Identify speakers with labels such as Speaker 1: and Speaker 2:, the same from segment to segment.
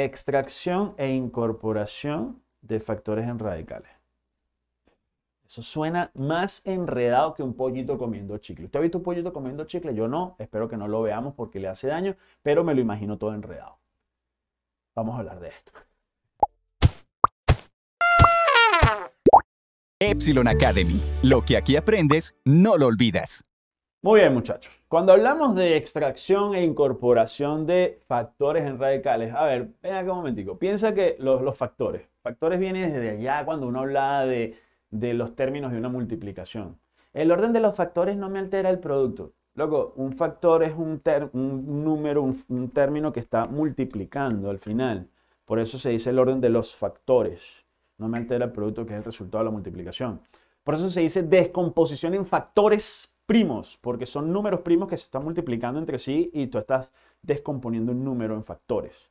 Speaker 1: extracción e incorporación de factores en radicales. Eso suena más enredado que un pollito comiendo chicle. ¿Usted ha visto un pollito comiendo chicle? Yo no, espero que no lo veamos porque le hace daño, pero me lo imagino todo enredado. Vamos a hablar de esto. Epsilon Academy. Lo que aquí aprendes, no lo olvidas. Muy bien, muchachos. Cuando hablamos de extracción e incorporación de factores en radicales, a ver, ven acá un momentico, piensa que los, factores, factores vienen desde allá cuando uno hablaba de, los términos de una multiplicación. El orden de los factores no me altera el producto. Luego, un factor es un, un número, un, término que está multiplicando al final. Por eso se dice el orden de los factores. No me altera el producto que es el resultado de la multiplicación. Por eso se dice descomposición en factores primos, porque son números primos que se están multiplicando entre sí y tú estás descomponiendo un número en factores.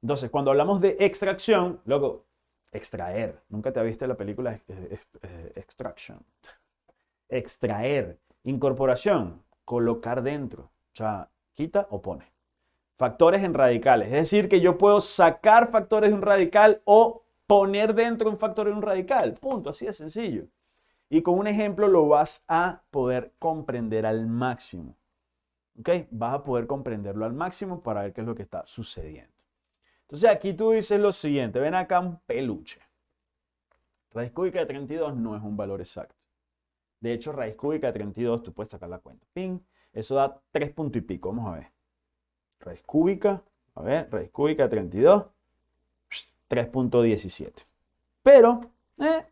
Speaker 1: Entonces, cuando hablamos de extracción, luego, extraer. Nunca te viste la película Extraction. Extraer. Incorporación, colocar dentro. O sea, quita o pone. Factores en radicales. Es decir, que yo puedo sacar factores de un radical o poner dentro un factor en un radical. Punto, así de sencillo. Y con un ejemplo lo vas a poder comprender al máximo. ¿Ok? Vas a poder comprenderlo al máximo para ver qué es lo que está sucediendo. Entonces aquí tú dices lo siguiente, ven acá un peluche. Raíz cúbica de 32 no es un valor exacto. De hecho, raíz cúbica de 32, tú puedes sacar la cuenta. Ping, eso da 3 y pico. Vamos a ver. Raíz cúbica, a ver, raíz cúbica de 32, 3.17. Pero, eh,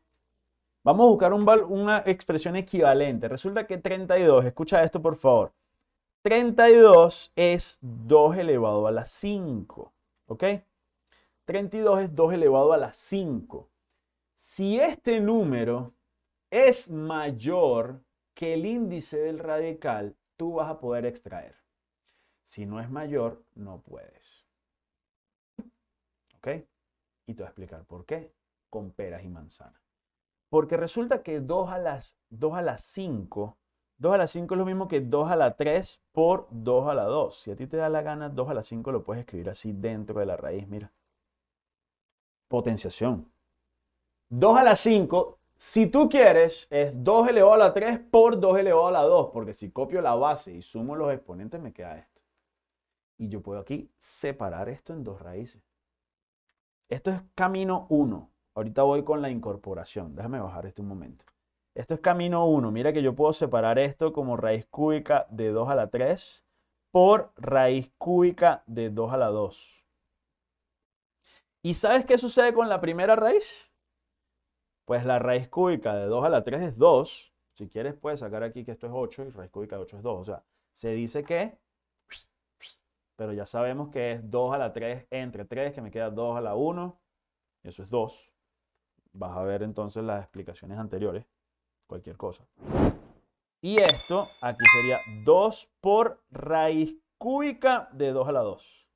Speaker 1: Vamos a buscar un una expresión equivalente. Resulta que 32, escucha esto por favor. 32 es 2 elevado a la 5, ¿ok? 32 es 2 elevado a la 5. Si este número es mayor que el índice del radical, tú vas a poder extraer. Si no es mayor, no puedes. ¿Ok? Y te voy a explicar por qué con peras y manzanas. Porque resulta que 2 a las, 2 a 5, 2 a la 5 es lo mismo que 2 a la 3 por 2 a la 2. Si a ti te da la gana, 2 a la 5 lo puedes escribir así dentro de la raíz, mira. Potenciación. 2 a la 5, si tú quieres, es 2 elevado a la 3 por 2 elevado a la 2, porque si copio la base y sumo los exponentes me queda esto. Y yo puedo aquí separar esto en dos raíces. Esto es camino 1. Ahorita voy con la incorporación. Déjame bajar este un momento. Esto es camino 1. Mira que yo puedo separar esto como raíz cúbica de 2 a la 3 por raíz cúbica de 2 a la 2. ¿Y sabes qué sucede con la primera raíz? Pues la raíz cúbica de 2 a la 3 es 2. Si quieres puedes sacar aquí que esto es 8 y raíz cúbica de 8 es 2. O sea, se dice que pero ya sabemos que es 2 a la 3 entre 3, que me queda 2 a la 1, eso es 2. Vas a ver entonces las explicaciones anteriores, cualquier cosa. Y esto aquí sería 2 por raíz cúbica de 2 a la 2.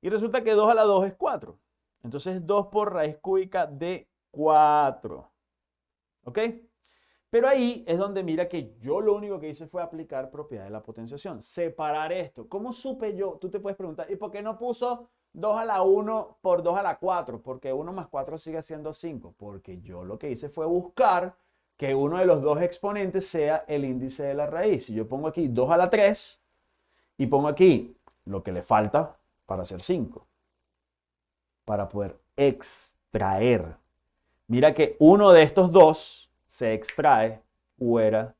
Speaker 1: Y resulta que 2 a la 2 es 4. Entonces 2 por raíz cúbica de 4. ¿Ok? Pero ahí es donde mira que yo lo único que hice fue aplicar propiedad de la potenciación, separar esto. ¿Cómo supe yo? Tú te puedes preguntar, ¿y por qué no puso 2 a la 1 por 2 a la 4, porque 1 más 4 sigue siendo 5, porque yo lo que hice fue buscar que uno de los dos exponentes sea el índice de la raíz. Si yo pongo aquí 2 a la 3 y pongo aquí lo que le falta para hacer 5, para poder extraer. Mira que uno de estos dos se extrae fuera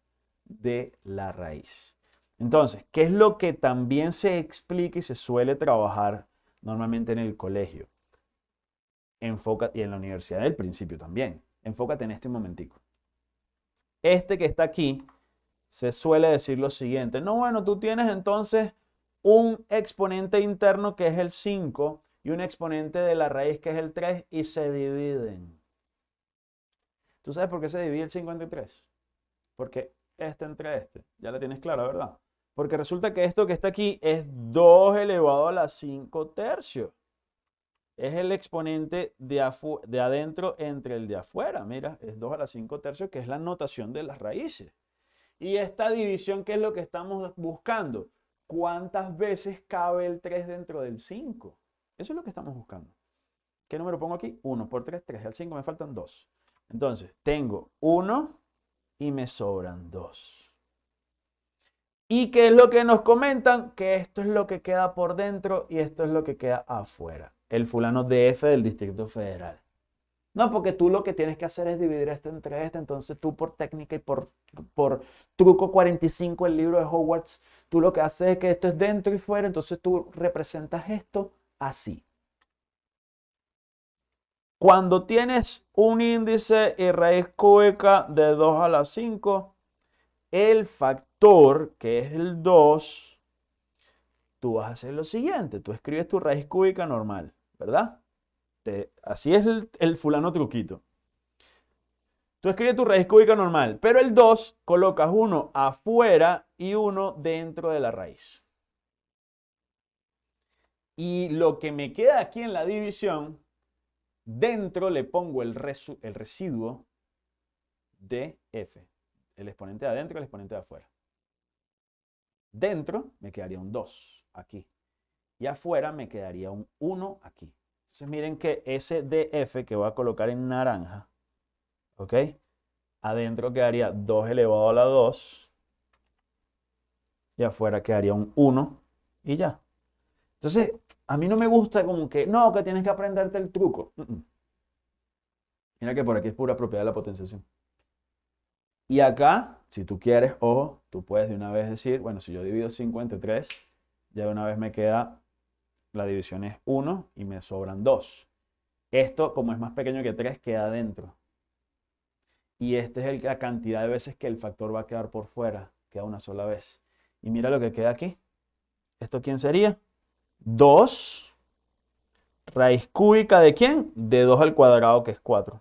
Speaker 1: de la raíz. Entonces, ¿qué es lo que también se explica y se suele trabajar normalmente en el colegio. Enfoca, y en la universidad el principio también. Enfócate en este momentico. Este que está aquí se suele decir lo siguiente. No, bueno, tú tienes entonces un exponente interno que es el 5 y un exponente de la raíz que es el 3 y se dividen. ¿Tú sabes por qué se divide el 53? Porque este entre este. Ya la tienes clara, ¿verdad? Porque resulta que esto que está aquí es 2 elevado a la 5 tercios. Es el exponente de, de adentro entre el de afuera. Mira, es 2 a la 5 tercios, que es la notación de las raíces. Y esta división, ¿qué es lo que estamos buscando? ¿Cuántas veces cabe el 3 dentro del 5? Eso es lo que estamos buscando. ¿Qué número pongo aquí? 1 por 3, 3 al 5, me faltan 2. Entonces, tengo 1 y me sobran 2. ¿Y qué es lo que nos comentan? Que esto es lo que queda por dentro y esto es lo que queda afuera. El fulano DF del Distrito Federal. No, porque tú lo que tienes que hacer es dividir este entre este. Entonces tú por técnica y por, por truco 45, el libro de Hogwarts, tú lo que haces es que esto es dentro y fuera. Entonces tú representas esto así. Cuando tienes un índice y raíz cúbica de 2 a la 5, el factor, que es el 2, tú vas a hacer lo siguiente. Tú escribes tu raíz cúbica normal, ¿verdad? así es el, fulano truquito. Tú escribes tu raíz cúbica normal, pero el 2 colocas uno afuera y uno dentro de la raíz. Y lo que me queda aquí en la división, dentro le pongo el, el residuo de f el exponente de adentro y el exponente de afuera. Dentro me quedaría un 2 aquí. Y afuera me quedaría un 1 aquí. Entonces miren que ese DF que voy a colocar en naranja, ¿ok? Adentro quedaría 2 elevado a la 2. Y afuera quedaría un 1 y ya. Entonces, a mí no me gusta como que, no, que tienes que aprenderte el truco. Mira que por aquí es pura propiedad de la potenciación. Y acá, si tú quieres, ojo, tú puedes de una vez decir, bueno, si yo divido 53, ya de una vez me queda, la división es 1 y me sobran 2. Esto, como es más pequeño que 3, queda adentro. Y esta es la cantidad de veces que el factor va a quedar por fuera, queda una sola vez. Y mira lo que queda aquí. ¿Esto quién sería? 2 raíz cúbica de quién? De 2 al cuadrado, que es 4.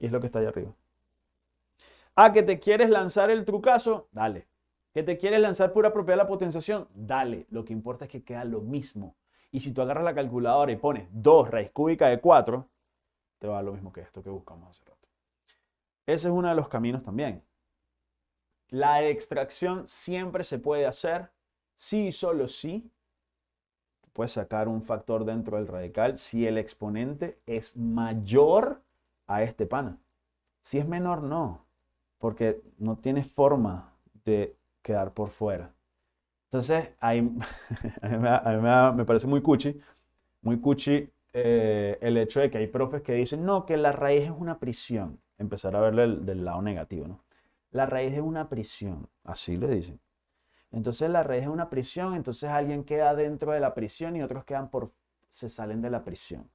Speaker 1: Y es lo que está ahí arriba. Ah, que te quieres lanzar el trucazo, dale. Que te quieres lanzar pura propiedad de la potenciación, dale. Lo que importa es que queda lo mismo. Y si tú agarras la calculadora y pones 2 raíz cúbica de 4, te va a dar lo mismo que esto que buscamos hace rato. Ese es uno de los caminos también. La extracción siempre se puede hacer sí y solo sí. Puedes sacar un factor dentro del radical si el exponente es mayor a este pana. Si es menor, no porque no tiene forma de quedar por fuera. Entonces, a mí, me, parece muy cuchi, muy cuchi eh, el hecho de que hay profes que dicen, no, que la raíz es una prisión. Empezar a verle del lado negativo, ¿no? La raíz es una prisión, así le dicen. Entonces la raíz es una prisión, entonces alguien queda dentro de la prisión y otros quedan por, se salen de la prisión.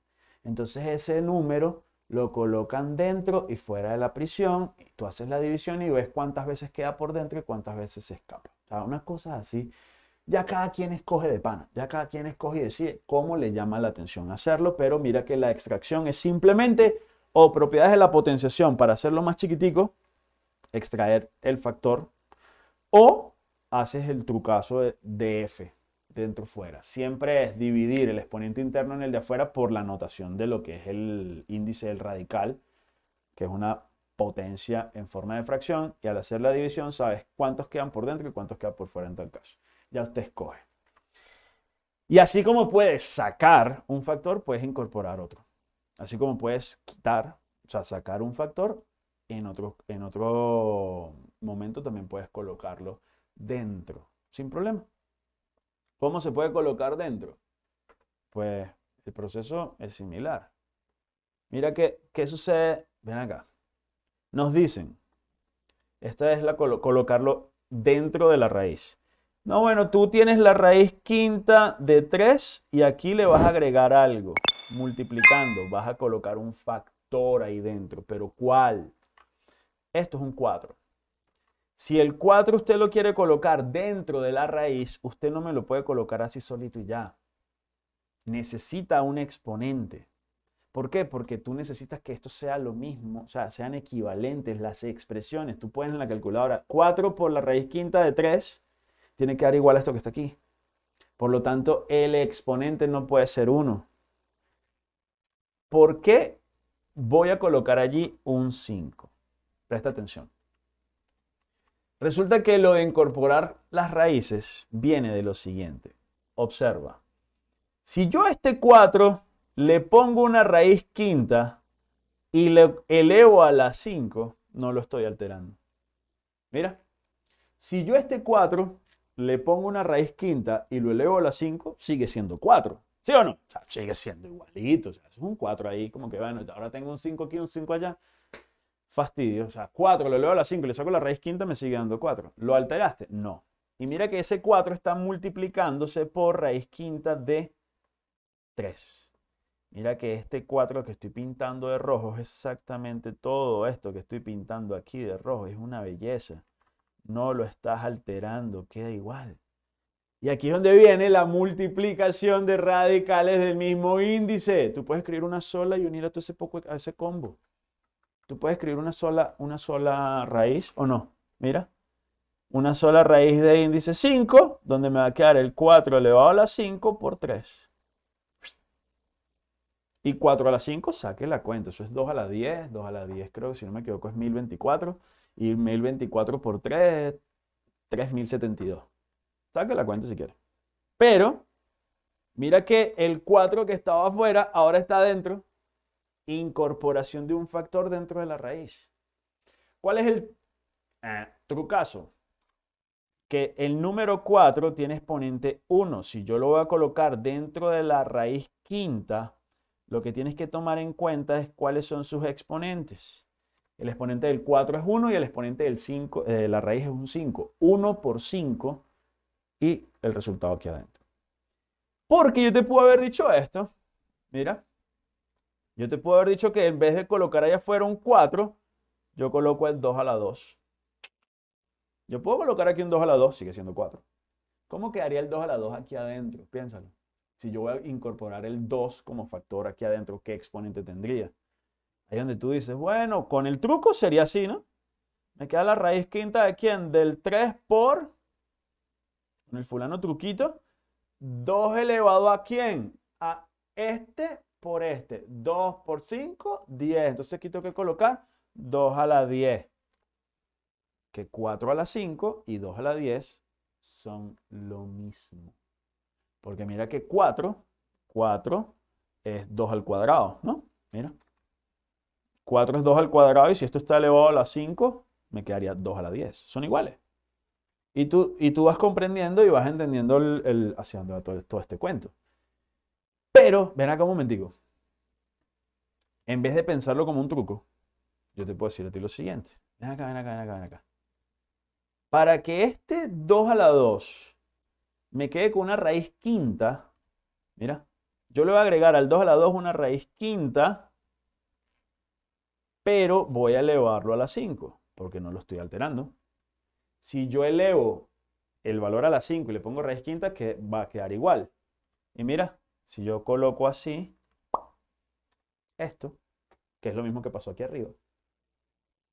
Speaker 1: Entonces ese número lo colocan dentro y fuera de la prisión, tú haces la división y ves cuántas veces queda por dentro y cuántas veces se escapa. O sea, unas cosas así, ya cada quien escoge de pana, ya cada quien escoge y decide cómo le llama la atención hacerlo, pero mira que la extracción es simplemente o propiedades de la potenciación para hacerlo más chiquitico, extraer el factor, o haces el trucazo de DF, dentro fuera. Siempre es dividir el exponente interno en el de afuera por la notación de lo que es el índice del radical, que es una potencia en forma de fracción, y al hacer la división sabes cuántos quedan por dentro y cuántos quedan por fuera en tal caso. Ya usted escoge. Y así como puedes sacar un factor, puedes incorporar otro. Así como puedes quitar, o sea, sacar un factor, en otro, en otro momento también puedes colocarlo dentro, sin problema. ¿Cómo se puede colocar dentro? Pues el proceso es similar. Mira que, qué sucede. Ven acá. Nos dicen, esta es la colocarlo dentro de la raíz. No, bueno, tú tienes la raíz quinta de 3 y aquí le vas a agregar algo. Multiplicando, vas a colocar un factor ahí dentro. Pero ¿cuál? Esto es un 4. Si el 4 usted lo quiere colocar dentro de la raíz, usted no me lo puede colocar así solito y ya. Necesita un exponente. ¿Por qué? Porque tú necesitas que esto sea lo mismo, o sea, sean equivalentes las expresiones. Tú puedes en la calculadora 4 por la raíz quinta de 3 tiene que dar igual a esto que está aquí. Por lo tanto, el exponente no puede ser 1. ¿Por qué voy a colocar allí un 5? Presta atención. Resulta que lo de incorporar las raíces viene de lo siguiente. Observa. Si yo a este 4 le pongo una raíz quinta y le elevo a la 5, no lo estoy alterando. Mira, si yo a este 4 le pongo una raíz quinta y lo elevo a la 5, sigue siendo 4. ¿Sí o no? O sea, sigue siendo igualito. es un 4 ahí, como que bueno, ahora tengo un 5 aquí, un 5 allá fastidio. O sea, 4 lo leo a la 5 y le saco la raíz quinta, me sigue dando 4. ¿Lo alteraste? No. Y mira que ese 4 está multiplicándose por raíz quinta de 3. Mira que este 4 que estoy pintando de rojo es exactamente todo esto que estoy pintando aquí de rojo. Es una belleza. No lo estás alterando, queda igual. Y aquí es donde viene la multiplicación de radicales del mismo índice. Tú puedes escribir una sola y unir a ese, poco, a ese combo. ¿Tú puedes escribir una sola, una sola raíz o no? Mira, una sola raíz de índice 5, donde me va a quedar el 4 elevado a la 5 por 3. Y 4 a la 5, saque la cuenta. Eso es 2 a la 10, 2 a la 10 creo, que si no me equivoco, es 1024. Y 1024 por 3, 3072. Saque la cuenta si quiere. Pero, mira que el 4 que estaba afuera, ahora está adentro incorporación de un factor dentro de la raíz. ¿Cuál es el eh, truco caso Que el número 4 tiene exponente 1. Si yo lo voy a colocar dentro de la raíz quinta, lo que tienes que tomar en cuenta es cuáles son sus exponentes. El exponente del 4 es 1 y el exponente del 5, eh, de la raíz es un 5. 1 por 5 y el resultado aquí adentro. Porque yo te puedo haber dicho esto. Mira, yo te puedo haber dicho que en vez de colocar allá afuera un 4, yo coloco el 2 a la 2. Yo puedo colocar aquí un 2 a la 2, sigue siendo 4. ¿Cómo quedaría el 2 a la 2 aquí adentro? Piénsalo. Si yo voy a incorporar el 2 como factor aquí adentro, ¿qué exponente tendría? Ahí donde tú dices, bueno, con el truco sería así, ¿no? Me queda la raíz quinta de quién? Del 3 por, con el fulano truquito, 2 elevado a quién? A este por este. 2 por 5, 10. Entonces aquí tengo que colocar 2 a la 10. Que 4 a la 5 y 2 a la 10 son lo mismo. Porque mira que 4, 4 es 2 al cuadrado, ¿no? Mira. 4 es 2 al cuadrado y si esto está elevado a la 5, me quedaría 2 a la 10. Son iguales. Y tú, y tú vas comprendiendo y vas entendiendo el, el todo este cuento. Pero, ven acá un momentico. En vez de pensarlo como un truco, yo te puedo decir a ti lo siguiente. Ven acá, ven acá, ven acá, ven acá. Para que este 2 a la 2 me quede con una raíz quinta, mira, yo le voy a agregar al 2 a la 2 una raíz quinta, pero voy a elevarlo a la 5, porque no lo estoy alterando. Si yo elevo el valor a la 5 y le pongo raíz quinta, que va a quedar igual. Y mira, si yo coloco así, esto, que es lo mismo que pasó aquí arriba,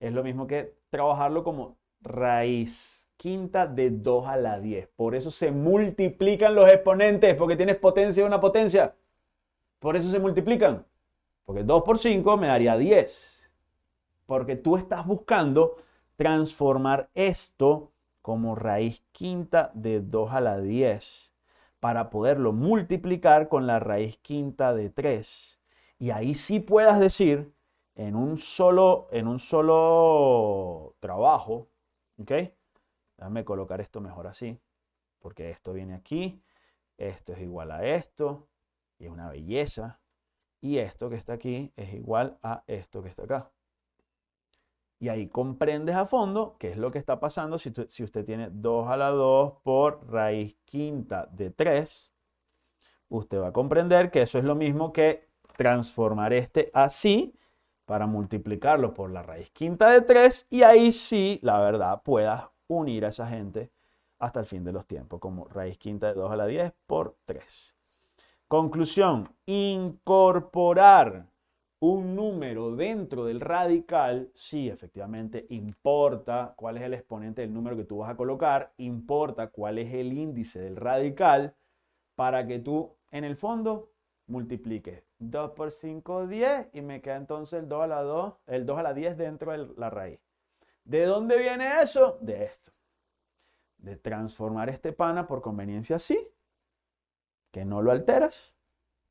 Speaker 1: es lo mismo que trabajarlo como raíz quinta de 2 a la 10. Por eso se multiplican los exponentes, porque tienes potencia de una potencia. Por eso se multiplican. Porque 2 por 5 me daría 10. Porque tú estás buscando transformar esto como raíz quinta de 2 a la 10 para poderlo multiplicar con la raíz quinta de 3. Y ahí sí puedas decir en un solo, en un solo trabajo, ¿ok? Déjame colocar esto mejor así, porque esto viene aquí, esto es igual a esto, y es una belleza, y esto que está aquí es igual a esto que está acá. Y ahí comprendes a fondo qué es lo que está pasando si, usted tiene 2 a la 2 por raíz quinta de 3. Usted va a comprender que eso es lo mismo que transformar este así para multiplicarlo por la raíz quinta de 3 y ahí sí, la verdad, puedas unir a esa gente hasta el fin de los tiempos, como raíz quinta de 2 a la 10 por 3. Conclusión, incorporar un número dentro del radical, sí, efectivamente, importa cuál es el exponente del número que tú vas a colocar, importa cuál es el índice del radical, para que tú, en el fondo, multipliques 2 por 5, 10, y me queda entonces el 2 a la 2, el 2 a la 10 dentro de la raíz. ¿De dónde viene eso? De esto. De transformar este pana por conveniencia así, que no lo alteras,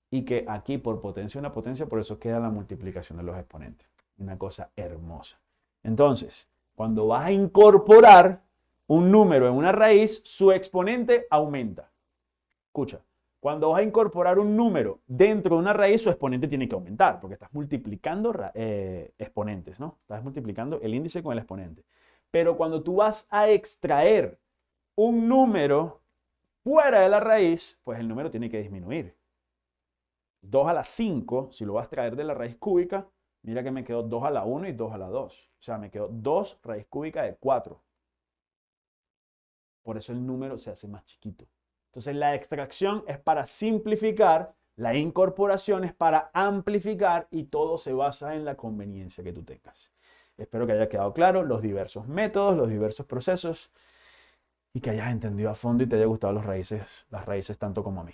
Speaker 1: y que aquí por potencia una potencia, por eso queda la multiplicación de los exponentes. Una cosa hermosa. Entonces, cuando vas a incorporar un número en una raíz, su exponente aumenta. Escucha, cuando vas a incorporar un número dentro de una raíz, su exponente tiene que aumentar, porque estás multiplicando eh, exponentes, ¿no? Estás multiplicando el índice con el exponente. Pero cuando tú vas a extraer un número fuera de la raíz, pues el número tiene que disminuir. 2 a la 5, si lo vas a traer de la raíz cúbica, mira que me quedó 2 a la 1 y 2 a la 2. O sea, me quedó 2 raíz cúbica de 4. Por eso el número se hace más chiquito. Entonces la extracción es para simplificar, la incorporación es para amplificar y todo se basa en la conveniencia que tú tengas. Espero que haya quedado claro los diversos métodos, los diversos procesos y que hayas entendido a fondo y te haya gustado raíces, las raíces tanto como a mí.